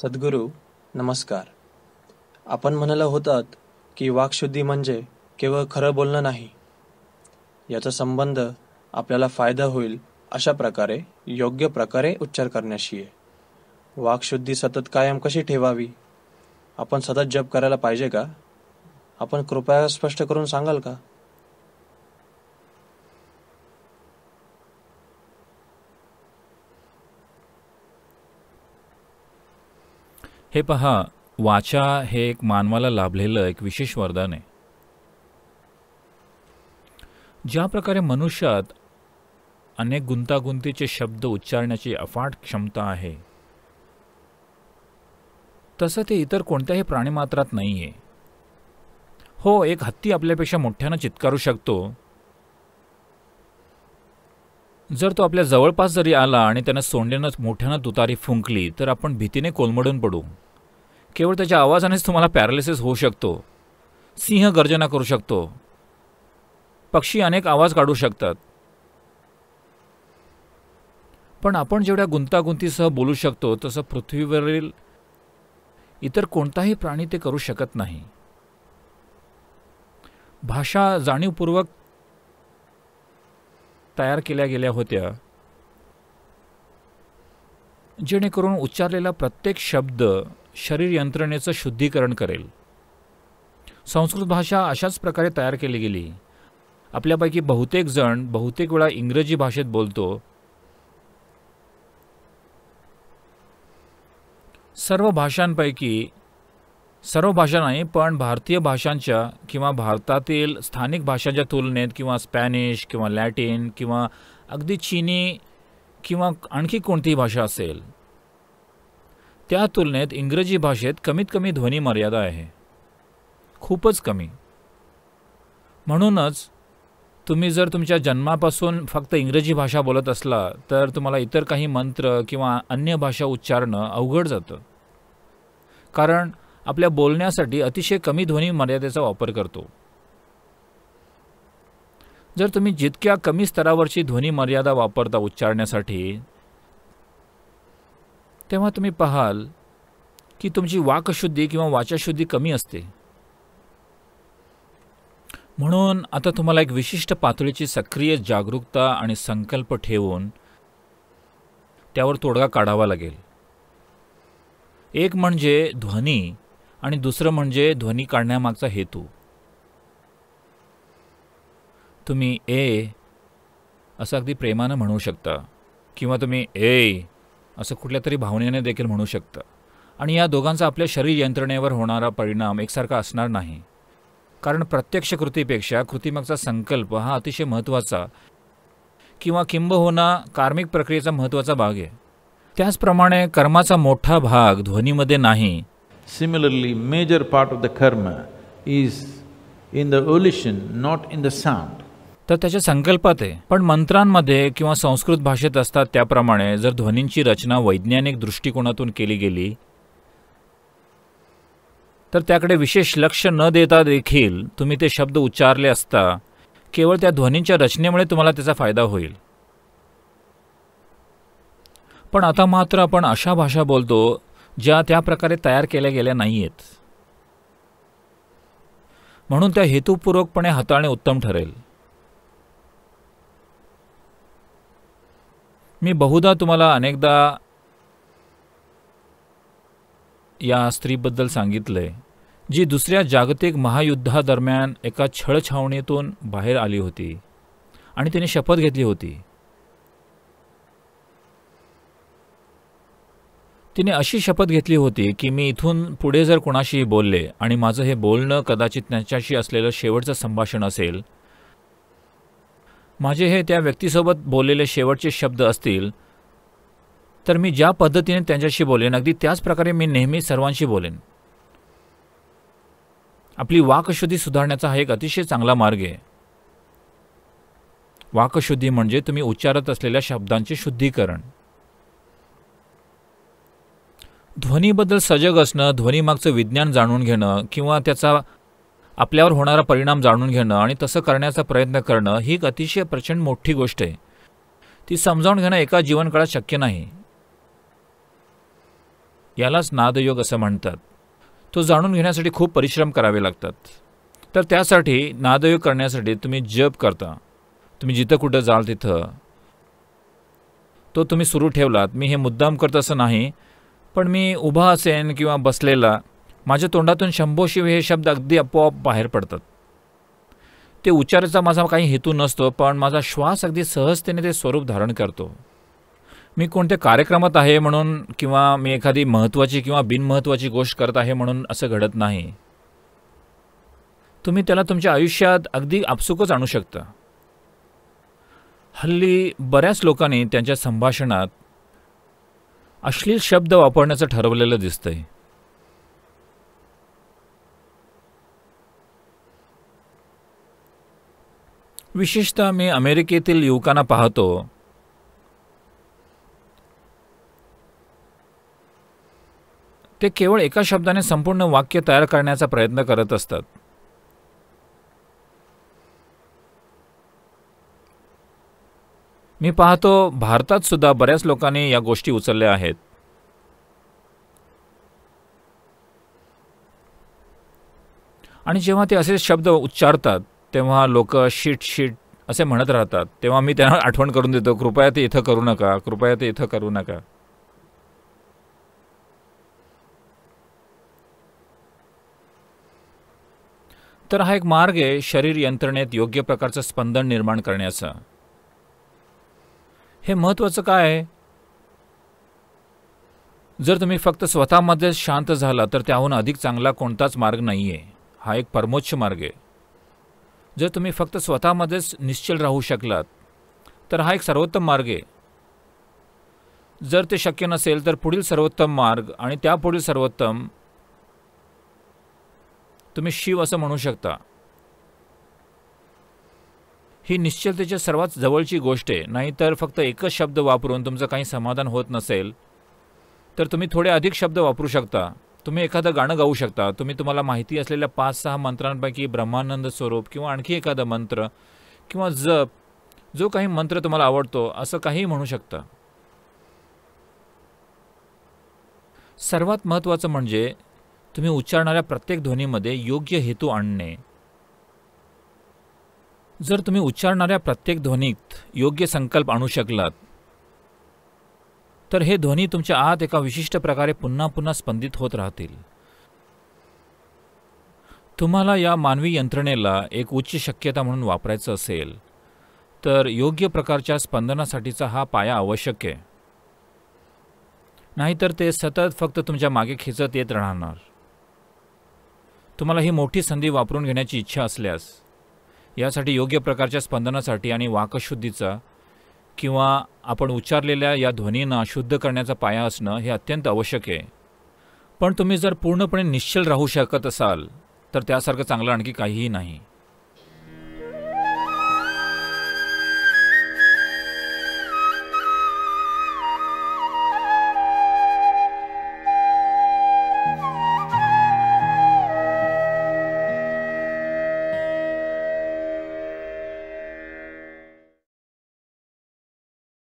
सद्गुरू नमस्कार आपण म्हणाला होतात की वाकशुद्धी म्हणजे केवळ खरं बोलणं नाही याचा संबंध आपल्याला फायदा होईल अशा प्रकारे योग्य प्रकारे उच्चार करण्याशी आहे वाकशुद्धी सतत कायम कशी ठेवावी आपण सतत जप करायला पाहिजे का आपण कृपया स्पष्ट करून सांगाल का हे पहा वाचा हे एक मानवाला लाभलेलं एक विशेष वरदान आहे ज्या प्रकारे मनुष्यात अनेक गुंतागुंतीचे शब्द उच्चारण्याची अफाट क्षमता आहे तसं ते इतर कोणत्याही प्राणीमात्रात नाही आहे हो एक हत्ती आपल्यापेक्षा मोठ्यानं चित्कारू शकतो जर तो आपल्या जवळपास जरी आला आणि त्यानं सोंडेनं मोठ्यानं तुतारी फुंकली तर आपण भीतीने कोलमडून पडू केवळ त्याच्या आवाजानेच तुम्हाला पॅरालिसिस होऊ शकतो सिंह गर्जना करू शकतो पक्षी अनेक आवाज काढू शकतात पण आपण जेवढ्या गुंतागुंतीसह बोलू शकतो तसं पृथ्वीवरील इतर कोणताही प्राणी ते करू शकत नाही भाषा जाणीवपूर्वक तयार केल्या गेल्या होत्या जेणेकरून उच्चारलेला प्रत्येक शब्द शरीर यंत्रणेचं शुद्धीकरण करेल संस्कृत भाषा अशाच प्रकारे तयार केली गेली आपल्यापैकी बहुतेक जण बहुतेक वेळा इंग्रजी भाषेत बोलतो सर्व भाषांपैकी सर्व भाषा नाही पण भारतीय भाषांच्या किंवा भारतातील स्थानिक भाषांच्या तुलनेत किंवा स्पॅनिश किंवा लॅटिन किंवा अगदी चिनी किंवा आणखी कोणतीही भाषा असेल त्या तुलनेत इंग्रजी भाषेत कमीत कमी ध्वनी मर्यादा आहे खूपच कमी म्हणूनच तुम्ही जर तुमच्या जन्मापासून फक्त इंग्रजी भाषा बोलत असला तर तुम्हाला इतर काही मंत्र किंवा अन्य भाषा उच्चारणं अवघड जातं कारण आपल्या बोलण्यासाठी अतिशय कमी ध्वनी मर्यादेचा वापर करतो जर तुम्ही जितक्या कमी स्तरावरची ध्वनी मर्यादा वापरता उच्चारण्यासाठी तेव्हा तुम्ही पाहाल की तुमची वाकशुद्धी किंवा वाचाशुद्धी कमी असते म्हणून आता तुम्हाला एक विशिष्ट पातळीची सक्रिय जागरूकता आणि संकल्प ठेवून त्यावर तोडगा काढावा लागेल एक म्हणजे ध्वनी आणि दुसरं म्हणजे ध्वनी काढण्यामागचा हेतू तुम्ही ए असं अगदी प्रेमानं म्हणू शकता किंवा तुम्ही ए असं कुठल्या तरी भावनेने देखील म्हणू शकतं आणि या दोघांचा आपल्या शरीर यंत्रणेवर होणारा परिणाम एकसारखा असणार नाही कारण प्रत्यक्ष कृतीपेक्षा कृतीमागचा संकल्प हा अतिशय महत्त्वाचा किंवा किंबहुना कार्मिक प्रक्रियेचा महत्त्वाचा भाग आहे त्याचप्रमाणे कर्माचा मोठा भाग ध्वनीमध्ये नाही similarly major part of the karma is in the volition not in the sound तर त्याच्या संकल्पात आहे पण मंत्रांमध्ये किंवा संस्कृत भाषेत असतात त्याप्रमाणे जर ध्वनींची रचना वैज्ञानिक दृष्टिकोनातून केली गेली तर त्याकडे विशेष लक्ष न देता देखील तुम्ही ते शब्द उच्चारले असता केवळ त्या ध्वनींच्या रचनेमुळे तुम्हाला त्याचा फायदा होईल पण आता मात्र आपण अशा भाषा बोलतो ज्या त्या प्रकारे तयार केल्या गेल्या नाही आहेत म्हणून त्या हेतूपूर्वकपणे हाताळणे उत्तम ठरेल मी बहुधा तुम्हाला अनेकदा या स्त्रीबद्दल सांगितलं आहे जी दुसऱ्या जागतिक महायुद्धादरम्यान एका छळछावणीतून बाहेर आली होती आणि तिने शपथ घेतली होती तिने अशी शपथ घेतली होती की मी इथून पुढे जर कोणाशी बोलले आणि माझं हे बोलणं कदाचित त्यांच्याशी असलेलं शेवटचं संभाषण असेल माझे हे त्या व्यक्तीसोबत बोललेले शेवटचे शब्द असतील तर मी ज्या पद्धतीने त्यांच्याशी बोलेन अगदी त्याच प्रकारे मी नेहमी सर्वांशी बोलेन आपली वाकशुद्धी सुधारण्याचा हा एक अतिशय चांगला मार्ग आहे वाकशुद्धी म्हणजे तुम्ही उच्चारत असलेल्या शब्दांचे शुद्धीकरण ध्वनीबद्दल सजग असणं ध्वनीमागचं विज्ञान जाणून घेणं किंवा त्याचा आपल्यावर होणारा परिणाम जाणून घेणं आणि तसं करण्याचा प्रयत्न करणं ही एक अतिशय प्रचंड मोठी गोष्ट आहे ती समजावून घेणं एका जीवनकाळात शक्य नाही यालाच नादयोग असं म्हणतात तो जाणून घेण्यासाठी खूप परिश्रम करावे लागतात तर त्यासाठी नादयोग करण्यासाठी तुम्ही जप करता तुम्ही जिथं कुठं जाल तिथं तो तुम्ही सुरू ठेवलात मी हे मुद्दाम करत असं नाही पण मी उभा असेन किंवा बसलेला माझ्या तोंडातून शिव हे शब्द अगदी आपोआप बाहेर पडतात ते उच्चाराचा माझा काही हेतू नसतो पण माझा श्वास अगदी सहजतेने ते स्वरूप धारण करतो मी कोणत्या कार्यक्रमात आहे म्हणून किंवा मी एखादी महत्त्वाची किंवा बिनमहत्त्वाची गोष्ट करत आहे म्हणून असं घडत नाही तुम्ही त्याला तुमच्या आयुष्यात अगदी आपसुकच आणू शकता हल्ली बऱ्याच लोकांनी त्यांच्या संभाषणात अश्लील शब्द वापरण्याचं ठरवलेलं दिसतंय विशेषतः मी अमेरिकेतील युवकांना पाहतो ते केवळ एका शब्दाने संपूर्ण वाक्य तयार करण्याचा प्रयत्न करत असतात मी पाहतो भारतात सुद्धा बऱ्याच लोकांनी या गोष्टी उचलल्या आहेत आणि जेव्हा ते असे शब्द उच्चारतात तेव्हा लोक शीट शीट असे म्हणत राहतात तेव्हा मी त्यांना आठवण करून देतो कृपया ते इथं करू नका कृपया ते इथं करू नका तर हा एक मार्ग आहे शरीर यंत्रणेत योग्य प्रकारचं स्पंदन निर्माण करण्याचं हे महत्त्वाचं काय आहे जर तुम्ही फक्त स्वतःमध्ये शांत झाला तर त्याहून अधिक चांगला कोणताच मार्ग नाही आहे हा एक परमोच्च मार्ग आहे जर तुम्ही फक्त स्वतःमध्येच निश्चल राहू शकलात तर हा एक सर्वोत्तम मार्ग आहे जर ते शक्य नसेल तर पुढील सर्वोत्तम मार्ग आणि त्यापुढील सर्वोत्तम तुम्ही शिव असं म्हणू शकता ही निश्चलतेच्या सर्वात जवळची गोष्ट आहे नाहीतर फक्त एकच शब्द वापरून तुमचं काही समाधान होत नसेल तर तुम्ही थोडे अधिक शब्द वापरू शकता तुम्ही एखादं गाणं गाऊ शकता तुम्ही तुम्हाला माहिती असलेल्या पाच सहा मंत्रांपैकी ब्रह्मानंद स्वरूप किंवा आणखी एखादं मंत्र किंवा जप जो काही मंत्र तुम्हाला आवडतो असं काहीही म्हणू शकता सर्वात महत्त्वाचं म्हणजे तुम्ही उच्चारणाऱ्या प्रत्येक ध्वनीमध्ये योग्य हेतू आणणे जर तुम्ही उच्चारणाऱ्या प्रत्येक ध्वनीत योग्य संकल्प आणू शकलात तर हे ध्वनी तुमच्या आत एका विशिष्ट प्रकारे पुन्हा पुन्हा स्पंदित होत राहतील तुम्हाला या मानवी यंत्रणेला एक उच्च शक्यता म्हणून वापरायचं असेल तर योग्य प्रकारच्या स्पंदनासाठीचा हा पाया आवश्यक आहे नाहीतर ते सतत फक्त तुमच्या मागे खेचत येत राहणार तुम्हाला ही मोठी संधी वापरून घेण्याची इच्छा असल्यास यासाठी योग्य प्रकारच्या स्पंदनासाठी आणि वाकशुद्धीचा किंवा आपण उच्चारलेल्या या ध्वनींना शुद्ध करण्याचा पाया असणं हे अत्यंत आवश्यक आहे पण तुम्ही जर पूर्णपणे निश्चल राहू शकत असाल तर त्यासारखं चांगलं आणखी काहीही नाही